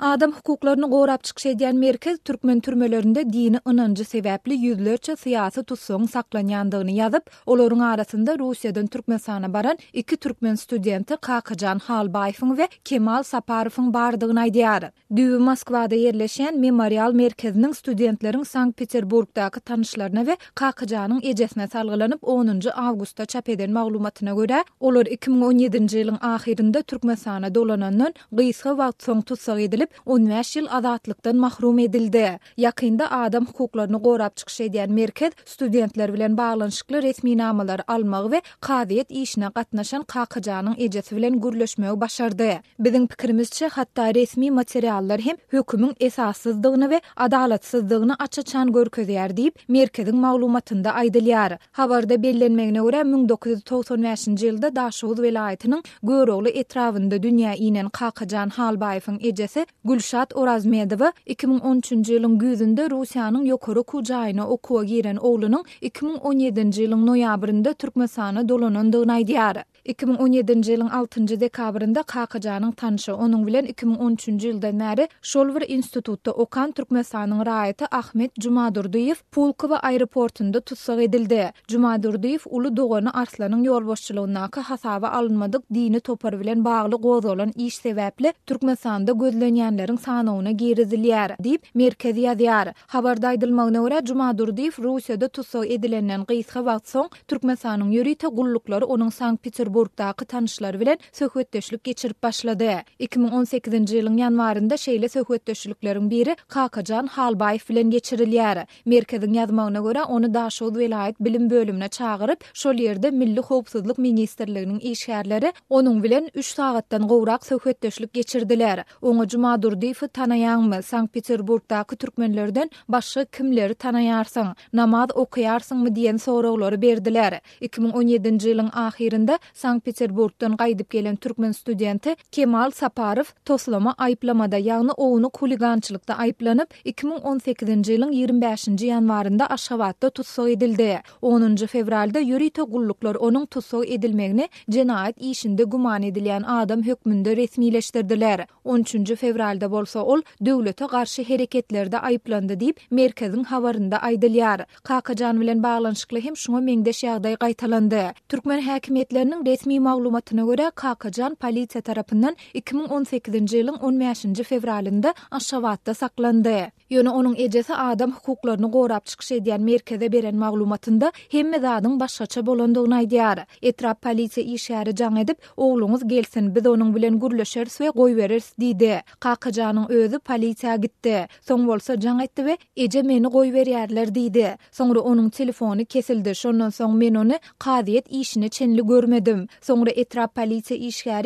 Adam hukuklarını qorap çıkış edən merkez Türkmen türmələrində dini inancı səbəbli yüzlərcə siyasi tutsun saxlanıldığını yazıb, onların arasında Rusiyadan Türkmen sana baran iki Türkmen studenti Kakajan Halbayfın ve Kemal Saparovun bardığını aidiyar. Düyü Moskvada yerləşən Memorial Merkezinin studentlerin Sankt Peterburqdakı tanışlarına ve Qaqıcanın ecəsinə salğılanıb 10-cu avqustda çap edən məlumatına görə, onlar 2017-ci ilin axirində Türkmen sana dolanandan qısa vaxt sonra tutsaq Şeýhat 15 azatlıktan mahrum edildi. Yaqında adam hukuklaryny gorap çykyş edýän merkez studentler bilen baglanyşykly resmi namalar almak we kadiýet işine gatnaşan kakajanyň ejesi bilen gürleşmeyi başardy. Biziň pikirimizçe, hatda resmi materiallar hem hökümiň esasyzlygyny we adalatsyzlygyny açaçan görkezýär diýip merkezin maglumatynda aýdylýar. Habarda bellenmegine göre 1995-nji ýylda Daşgöz welaýatynyň Göwrogly etrawynda dünýä iňen Kakajan Halbaýyň ejesi Gülşat Orazmedova 2013-nji ýylyň güýzünde Russiýanyň ýokary kujaýyna okuwa giren oglunyň 2017-nji ýylyň noýabrynda türkmensany dolanandygyny aýdýar. 2017-nji ýylyň 6-njy dekabrynda Kakajanyň tanşy onuň bilen 2013-nji ýylda näri Şolwer institutda okan türkmen sanynyň raýaty Ahmet Jumadurdyýew Pulkowa aeroportunda tutsak edildi. Jumadurdyýew uly dogany arslanyň ýol boşçylygyna hasaba dini topar bilen bagly gozalan iş sebäpli türkmen sanynda gödlenýänleriň sanawyna girizilýär diýip merkezi ýadyar. Habarda aýdylmagyna görä Jumadurdyýew Russiýada tutsak edilenden gysga wagt soň türkmen sanynyň ýörite gullukları onuň Sankt Peterburg Peterburgdaky tanışlar bilen söhbetdeşlik geçirip başlady. 2018-nji ýylyň ýanwarynda şeýle söhbetdeşlikleriň biri Kakajan Halbaýew bilen geçirilýär. Merkeziň ýazmagyna görä ony Daşowd welaýat bilim bölümine çağıryp, şol ýerde Milli Howpsuzlyk Ministrliginiň işgärleri onuň bilen 3 sagatdan gowrak söhbetdeşlik geçirdiler. Oňa Juma Durdiýew tanaýanmy? Sankt Peterburgdaky türkmenlerden başga kimleri tanaýarsyň? Namaz okuyarsyňmy diýen soraglary berdiler. 2017-nji ýylyň ahirinde Sankt-Peterburgdan gaýdyp gelen türkmen studenti Kemal Saparov toslama aýplamada, ýagny owuny huligançylykda ayıplanıp 2018-nji ýylyň 25-nji ýanwarynda Aşgabatda edildi. 10-njy fevralda ýürite gulluklar onun tutsak edilmegini cenayet işinde guman edilen adam hükmünde resmileştirdiler. 13 fevralda bolsa ol, dövlete qarşı hereketlerde ayıplandı deyip merkezin havarında aydılyar. Kaka can bilen bağlanışıklı hem şuna mengdeş yağday qaytalandı. Türkmen hakimiyetlerinin resmi maglumatyna görä Kakajan polisiýa tarapyndan 2018-nji ýylyň 15-nji fevralynda Aşgabatda saklandy. Ýöne onuň ejesi adam hukuklaryny gorap çykýan edýän merkeze beren maglumatynda hemme zadyň başgaça bolandygyny aýdýar. Etrap polisiýa işäri jaň edip, "Oglunyz gelsin, biz onuň bilen gürleşeris we goý bereris" diýdi. Kakajanyň özü polisiýa gitdi. Soň bolsa jaň etdi we "Eje meni goý berýärler" diýdi. Soňra onuň telefony kesildi. Şondan soň men onu kadiýet işini çenli görmedim. Songri Sonra etrap polisi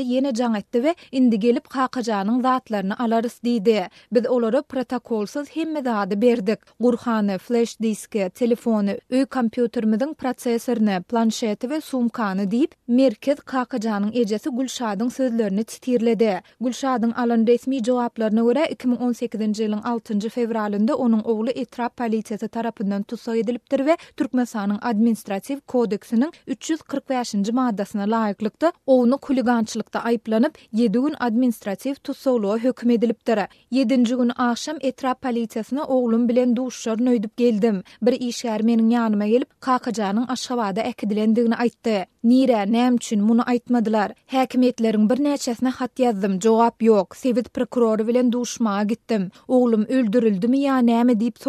yeni can etdi ve indi gelip kakacağının zatlarını alarız dedi. Biz olara protokolsuz hemmi zadı berdik. Gurhanı, flash diski, telefonu, öy kompüterimizin prosesörini, planşeti ve sumkanı deyip merkez kakacağının ecesi Gülşad'ın sözlerini titirledi. Gülşad'ın alın resmi cevaplarına göre 2018 ilin 6. fevralinde onun oğlu etrap polisi tarafından tutsa ediliptir ve Türkmesan'ın administrativ kodeksinin 345. maddasına kılmasına layıklıkta onu kuligançılıkta ayıplanıp 7 gün administratif tutsoluğa hüküm edilip 7 gün agşam etrap politiyasına oğlum bilen duşlar nöydüp geldim. Bir işgär menin yanıma gelip kakacağının aşavada äkidilendigini aýtdy. Nire, nem bunu munu aytmadılar. Hekimiyetlerin bir neçesine hat yazdım, cevap yok. Sevit prokuroru bilen duşmağa gittim. Oğlum öldürüldü mü ya ne mi deyip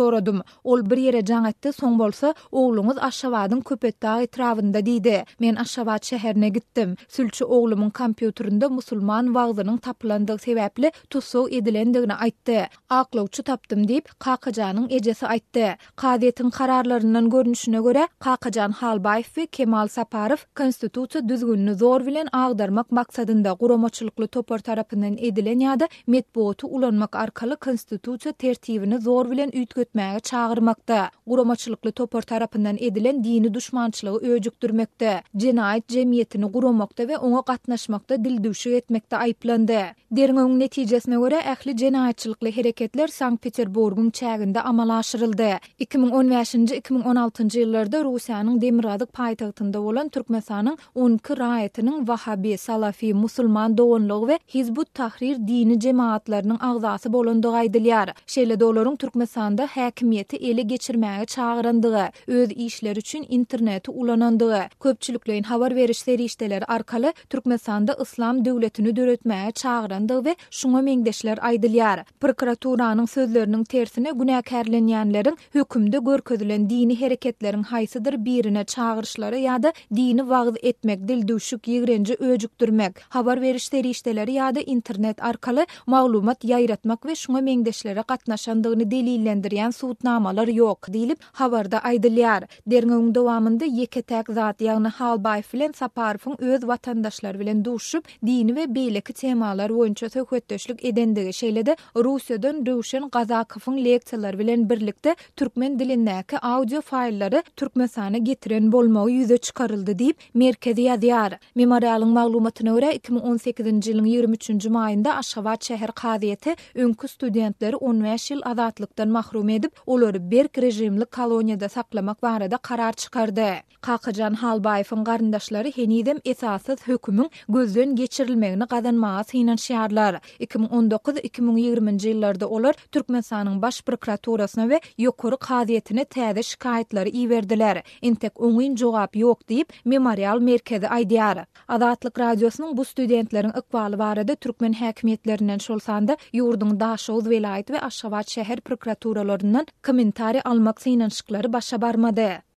Ol bir yere can soň son bolsa oğlunuz aşavadın köpettağı etrafında diýdi. Men aşavad şehirin ýerine gitdim. Sülçü oglumyň kompýuterinde musulman vağzının taplandygy sebäpli tusu edilendigini aýtdy. Aklawçy tapdym diýip Kakajanyň ejesi aýtdy. Kadetin kararlarynyň görnüşüne görä Kakajan Halbaýew we Kemal Saparow konstitusiýa düzgünini zor bilen agdarmak maksadynda guramaçylykly topar tarapyndan edilen ýa-da metbuaty ulanmak arkaly konstitusiýa tertibini zor bilen üýtgetmäge çağırmakda. Guramaçylykly topar tarapyndan edilen dini düşmançylygy öýjükdürmekde. Cenayet cemiyeti hökümetini guramakda we ona gatnaşmakda dil düşüp etmekde aýplandy. Derňiň netijesine görä ähli jenaýetçilikli hereketler sankt Peterburgun çägindä amalaşırıldı. aşyryldy. 2015 2016-njy ýyllarda Russiýanyň Demiradyk paýtagtynda bolan türkmenasanyň 12 raýatynyň Wahhabi, Salafi, musulman dogunlygy we Hizbut Tahrir dini jemaatlarynyň agzasy bolandygy aýdylýar. Şeýle dolaryň türkmenasanda häkimiýeti ele geçirmäge çagyrandygy, öz işler üçin interneti ulanandygy, köpçülikleriň habar berişleri periştelere arkalı Türkmesanda İslam dövletini dörötmeye çağırındı ve şuna mengdeşler aydılyar. Prokuraturanın sözlerinin tersine günahkarlanyanların hükümde görközülen dini hareketlerin haysıdır birine çağırışları ya da dini vağız etmek dil düşük yigrenci öcüktürmek. Havar verişleri periştelere ya da internet arkalı mağlumat yayratmak ve şuna mengdeşlere katnaşandığını delillendiriyen suutnamalar yok deyilip havarda aydılyar. Dernavun devamında yeketek zat yağını halbay filen sapar Arifin öz vatandaşlar bilen duşup dini ve beyleki temalar boyunca sökötdöşlük edendigi de Rusya'dan Rüşen Gazakıfın lekçalar bilen birlikte Türkmen dilindeki audio failleri Türkmen sahne getiren bolmağı yüze çıkarıldı deyip merkezi yazıyar. Memorialin mağlumatına öre 2018. yılın 23. mayında Aşava Çehir Kaziyeti önkü studentleri 15 yıl azatlıktan mahrum edip olor berk rejimli kolonyada saklamak varada karar çıkardı. Kakıcan Halbayfın karındaşları Heni Nidem esasız hükümün gözün geçirilmegini kazanmağız hinan şiarlar. 2019-2020 yıllarda olar Türkmen baş prokuratorasına ve yokuru kaziyetine tədə şikayetleri iyiverdiler. İntek onguyn cevap yok deyip memorial merkezi aydiyar. Azatlıq radiosunun bu studentlerin ıqbalı varada Türkmen hekimiyetlerinden şolsanda yurdun daşı oz velayit ve aşavad şehir prokuratoralarından komentari almak sinanşikları başa barmadı.